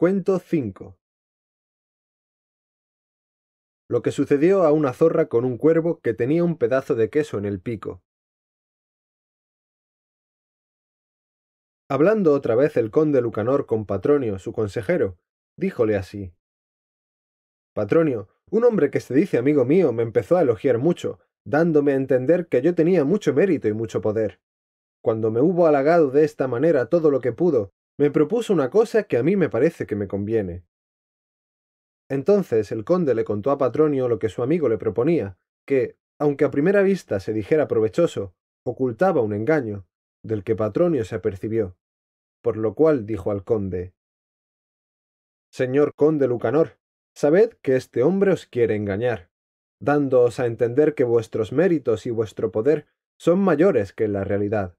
Cuento 5. Lo que sucedió a una zorra con un cuervo que tenía un pedazo de queso en el pico. Hablando otra vez el conde Lucanor con Patronio, su consejero, díjole así. Patronio, un hombre que se dice amigo mío me empezó a elogiar mucho, dándome a entender que yo tenía mucho mérito y mucho poder. Cuando me hubo halagado de esta manera todo lo que pudo, me propuso una cosa que a mí me parece que me conviene. Entonces el conde le contó a Patronio lo que su amigo le proponía, que, aunque a primera vista se dijera provechoso, ocultaba un engaño, del que Patronio se apercibió, por lo cual dijo al conde Señor conde Lucanor, sabed que este hombre os quiere engañar, dándoos a entender que vuestros méritos y vuestro poder son mayores que la realidad,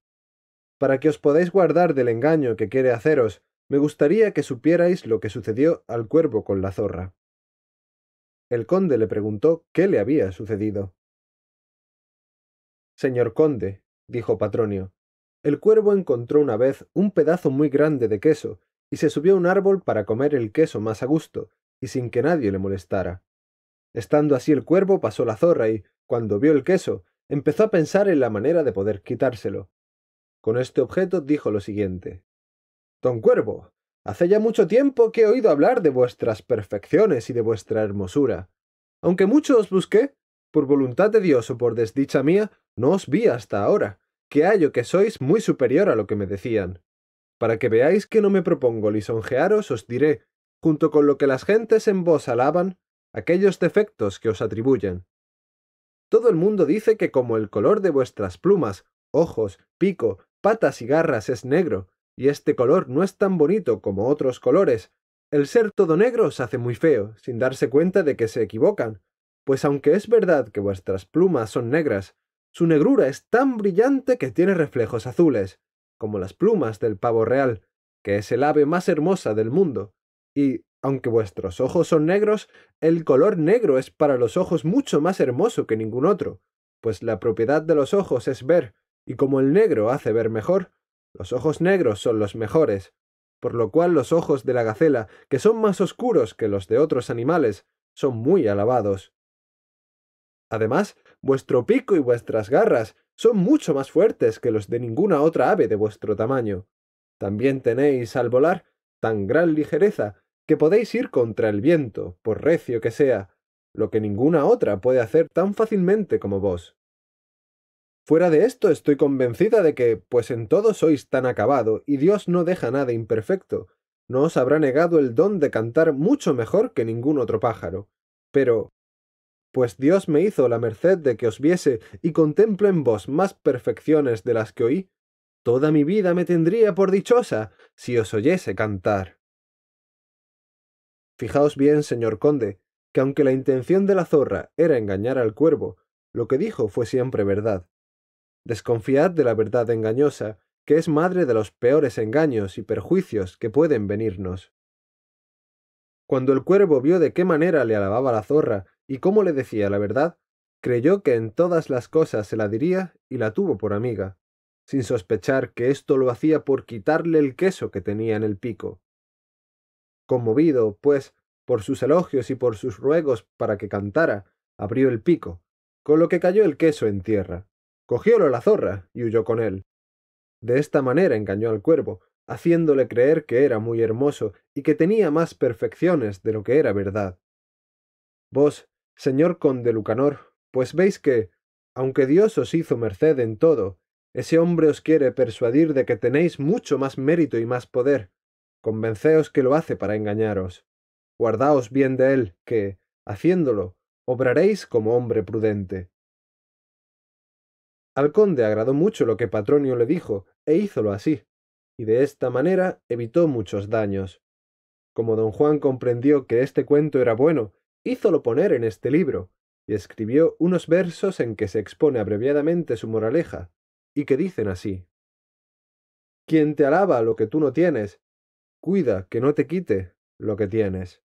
para que os podáis guardar del engaño que quiere haceros, me gustaría que supierais lo que sucedió al cuervo con la zorra. El conde le preguntó qué le había sucedido. Señor conde, dijo Patronio, el cuervo encontró una vez un pedazo muy grande de queso y se subió a un árbol para comer el queso más a gusto y sin que nadie le molestara. Estando así el cuervo pasó la zorra y, cuando vio el queso, empezó a pensar en la manera de poder quitárselo. Con este objeto dijo lo siguiente. Don Cuervo, hace ya mucho tiempo que he oído hablar de vuestras perfecciones y de vuestra hermosura. Aunque mucho os busqué, por voluntad de Dios o por desdicha mía, no os vi hasta ahora, que hallo que sois muy superior a lo que me decían. Para que veáis que no me propongo lisonjearos, os diré, junto con lo que las gentes en vos alaban, aquellos defectos que os atribuyen. Todo el mundo dice que como el color de vuestras plumas, ojos, pico, patas y garras es negro, y este color no es tan bonito como otros colores. El ser todo negro os hace muy feo, sin darse cuenta de que se equivocan, pues aunque es verdad que vuestras plumas son negras, su negrura es tan brillante que tiene reflejos azules, como las plumas del pavo real, que es el ave más hermosa del mundo, y, aunque vuestros ojos son negros, el color negro es para los ojos mucho más hermoso que ningún otro, pues la propiedad de los ojos es ver, y como el negro hace ver mejor, los ojos negros son los mejores, por lo cual los ojos de la gacela, que son más oscuros que los de otros animales, son muy alabados. Además, vuestro pico y vuestras garras son mucho más fuertes que los de ninguna otra ave de vuestro tamaño. También tenéis al volar tan gran ligereza que podéis ir contra el viento, por recio que sea, lo que ninguna otra puede hacer tan fácilmente como vos. Fuera de esto, estoy convencida de que, pues en todo sois tan acabado, y Dios no deja nada imperfecto, no os habrá negado el don de cantar mucho mejor que ningún otro pájaro. Pero, pues Dios me hizo la merced de que os viese y contemplo en vos más perfecciones de las que oí, toda mi vida me tendría por dichosa si os oyese cantar. Fijaos bien, señor conde, que aunque la intención de la zorra era engañar al cuervo, lo que dijo fue siempre verdad, Desconfiad de la verdad engañosa, que es madre de los peores engaños y perjuicios que pueden venirnos. Cuando el cuervo vio de qué manera le alababa la zorra y cómo le decía la verdad, creyó que en todas las cosas se la diría y la tuvo por amiga, sin sospechar que esto lo hacía por quitarle el queso que tenía en el pico. Conmovido, pues, por sus elogios y por sus ruegos para que cantara, abrió el pico, con lo que cayó el queso en tierra. Cogiólo la zorra y huyó con él. De esta manera engañó al cuervo, haciéndole creer que era muy hermoso y que tenía más perfecciones de lo que era verdad. Vos, señor conde Lucanor, pues veis que, aunque Dios os hizo merced en todo, ese hombre os quiere persuadir de que tenéis mucho más mérito y más poder. Convenceos que lo hace para engañaros. Guardaos bien de él, que, haciéndolo, obraréis como hombre prudente. Al conde agradó mucho lo que Patronio le dijo, e hízolo así, y de esta manera evitó muchos daños. Como don Juan comprendió que este cuento era bueno, hízolo poner en este libro, y escribió unos versos en que se expone abreviadamente su moraleja, y que dicen así. Quien te alaba lo que tú no tienes, cuida que no te quite lo que tienes.